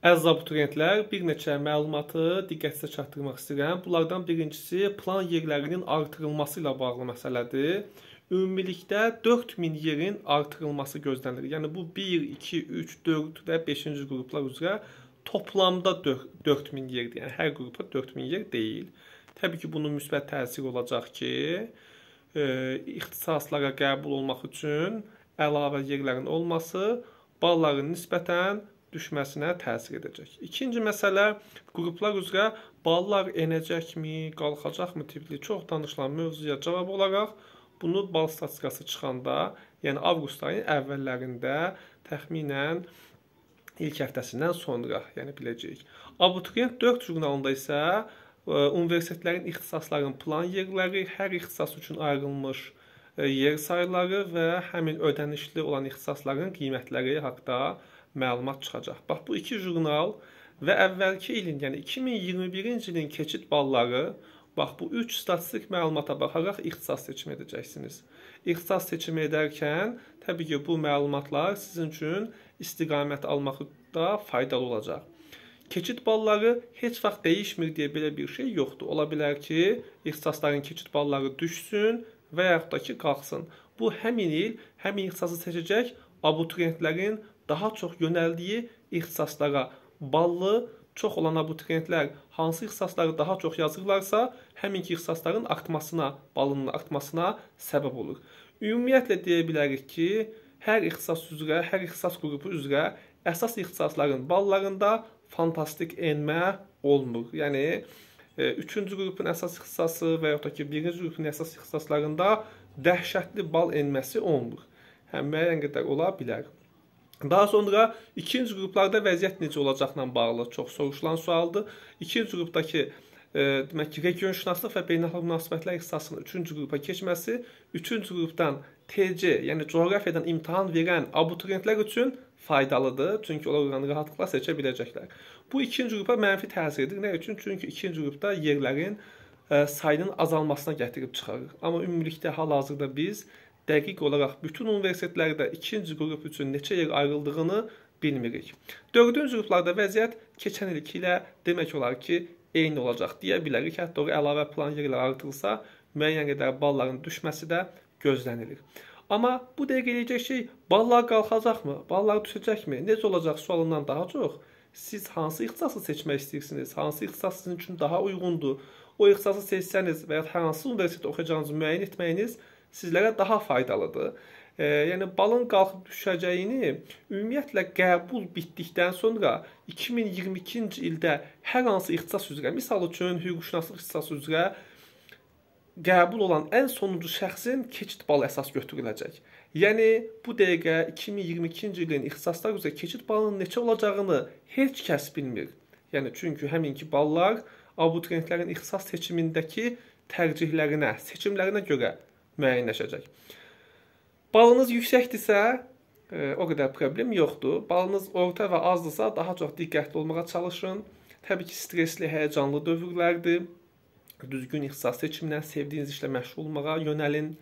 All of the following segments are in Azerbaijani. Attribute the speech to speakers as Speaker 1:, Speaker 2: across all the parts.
Speaker 1: Əziz abituriyentlər, bir neçə məlumatı diqqətinizə çatdırmaq istəyirəm. Bunlardan birincisi plan yerlərinin artırılması ilə bağlı məsələdir. Ümumilikdə 4000 yerin artırılması gözlənilir. Yəni bu 1, 2, 3, 4 və 5-ci qruplar üzrə toplamda 4000 yerdir. Yəni hər qrupa 4000 yer deyil. Təbii ki, bunun müsbət təsiri olacaq ki, e, ixtisaslara qəbul olmaq üçün əlavə yerlərin olması balların nisbətən düşməsinə təsir edəcək. İkinci məsələ qruplar üzrə ballar enəcəkmi, qalxacaqmı tipli çox danışılan mövzuya cavab olaraq bunu bal statistikası çıxanda, yəni avqust ayının əvvəllərində təxminən ilk həftəsindən sonra, yəni biləcəyik. Abituriyent 4 jurnalında isə e, universitetlərin ixtisasların plan yerləri, hər ixtisas üçün ayrılmış e, yer sayları və həmin ödənişli olan ixtisasların qiymətləri haqqında məlumat çıxacaq. Bax bu iki jurnal və əvvəlki ilin, yəni 2021-ci ilin keçid balları Bax bu 3 statistik məlumata baxaraq ixtisas seçimi edəcəksiniz. İxtisas seçimi edərkən təbii ki, bu məlumatlar sizin üçün istiqamət almaqda faydalı olacaq. Keçid balları heç vaxt dəyişmir deyə belə bir şey yoxdur. Ola bilər ki, ixtisasların keçid balları düşsün və yaxud da ki, qalxsın. Bu həmin il həmin ixtisası seçəcək abituriyentlərin daha çox yönəldiyi ixtisaslara ballı çox olan abituriyentlər hansı ixtisasları daha çox yazırlarsa, həminki ixtisasların artmasına, balının artmasına səbəb olur. Ümumiyyətlə deyə bilərik ki, hər ixtisas üzrə, hər ixtisas qrupu üzrə əsas ixtisasların ballarında fantastik enmə olmur. Yəni, e, üçüncü qrupun əsas ixtisası və yaxud da ki, birinci qrupun əsas ixtisaslarında dəhşətli bal enməsi olmur. Həm müəyyən qədər ola bilər. Daha sonra ikinci qruplarda vəziyyət necə olacaqla bağlı çox soruşulan sualdır. İkinci qrupdakı e, demək ki, regionşünaslıq və beynəlxalq münasibətlər ixtisasının 3-cü qrupa keçməsi, 3-cü qrupdan TC, yəni coğrafiyadan imtahan verən abituriyentlər üçün faydalıdır. Çünki onlar oranı rahatlıqla seçə biləcəklər. Bu ikinci qrupa mənfi təsir edir. Nə üçün? Çünki ikinci qrupda yerlərin e, sayının azalmasına gətirib çıxarır. Amma ümumilikdə hal-hazırda biz dəqiq olaraq bütün universitetlərdə ikinci qrup üçün neçə yer ayrıldığını bilmirik. Dördüncü qruplarda vəziyyət keçən ilki ilə demək olar ki, eyni olacaq deyə bilərik. Hətta oraya əlavə plan yerləri artılsa, müəyyən qədər balların düşməsi də gözlənilir. Amma bu dəqiq eləyəcək şey ballar qalxacaqmı, ballar düşəcəkmi, necə olacaq sualından daha çox siz hansı ixtisası seçmək istəyirsiniz, hansı ixtisas sizin üçün daha uyğundur, o ixtisası seçsəniz və ya hansı universitetdə oxuyacağınızı müəyyən etməyiniz sizlərə daha faydalıdır. E, yəni balın qalxıb düşəcəyini ümumiyyətlə qəbul bitdikdən sonra 2022-ci ildə hər hansı ixtisas üzrə, məsəl üçün hüquqşünaslıq ixtisası üzrə qəbul olan ən sonuncu şəxsin keçid balı əsas götürüləcək. Yəni bu dəqiqə 2022-ci ilin ixtisaslar üzrə keçid balının neçə olacağını heç kəs bilmir. Yəni çünki həminki ballar abituriyentlərin ixtisas seçimindəki tərcihlərinə, seçimlərinə görə müəyyənləşəcək. Balınız yüksəkdirsə, e, o qədər problem yoxdur. Balınız orta və azdırsa, daha çox diqqətli olmağa çalışın. Təbii ki, stresli, həyəcanlı dövrlərdir. Düzgün ixtisas seçiminə, sevdiyiniz işlə məşğul olmağa yönəlin.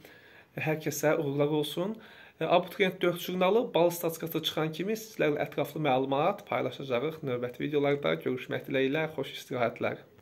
Speaker 1: Hər kəsə uğurlar olsun. E, Abituriyent 4 jurnalı bal statistikası çıxan kimi sizlərlə ətraflı məlumat paylaşacağıq növbəti videolarda. Görüşmək diləyilə, xoş istirahətlər.